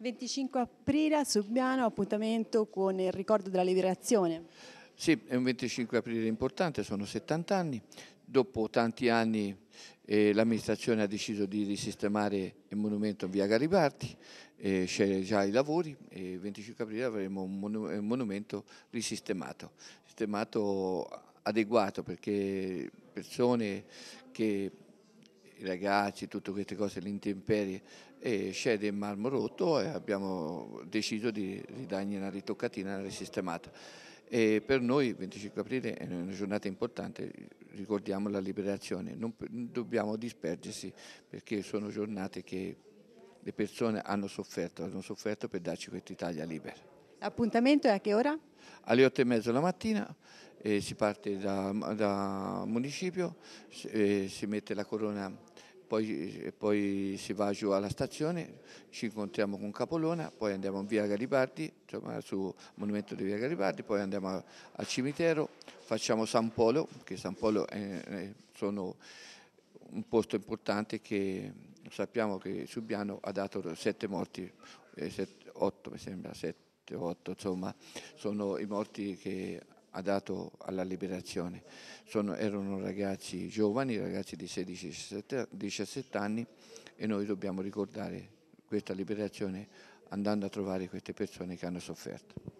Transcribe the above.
25 aprile a Subbiano, appuntamento con il ricordo della liberazione. Sì, è un 25 aprile importante, sono 70 anni. Dopo tanti anni eh, l'amministrazione ha deciso di risistemare il monumento in via Garibaldi, eh, c'erano già i lavori e il 25 aprile avremo un, monu un monumento risistemato, sistemato adeguato perché persone che i ragazzi, tutte queste cose, l'intemperie, e scende in marmo rotto e abbiamo deciso di ridargli una ritoccatina, una risistemata. E per noi il 25 aprile è una giornata importante, ricordiamo la liberazione, non, dobbiamo dispergersi perché sono giornate che le persone hanno sofferto, hanno sofferto per darci questa Italia libera. L'appuntamento è a che ora? Alle 8 e mezza la mattina eh, si parte da, da municipio, eh, si mette la corona poi, poi, si va giù alla stazione, ci incontriamo con Capolona, poi andiamo in via Garibaldi, insomma, sul monumento di via Garibaldi, poi andiamo a, al cimitero, facciamo San Polo, che San Polo è, sono un posto importante che sappiamo che Subiano ha dato sette morti, eh, sette, otto mi sembra, sette, otto, insomma, sono i morti che ha dato alla liberazione. Sono, erano ragazzi giovani, ragazzi di 16-17 anni e noi dobbiamo ricordare questa liberazione andando a trovare queste persone che hanno sofferto.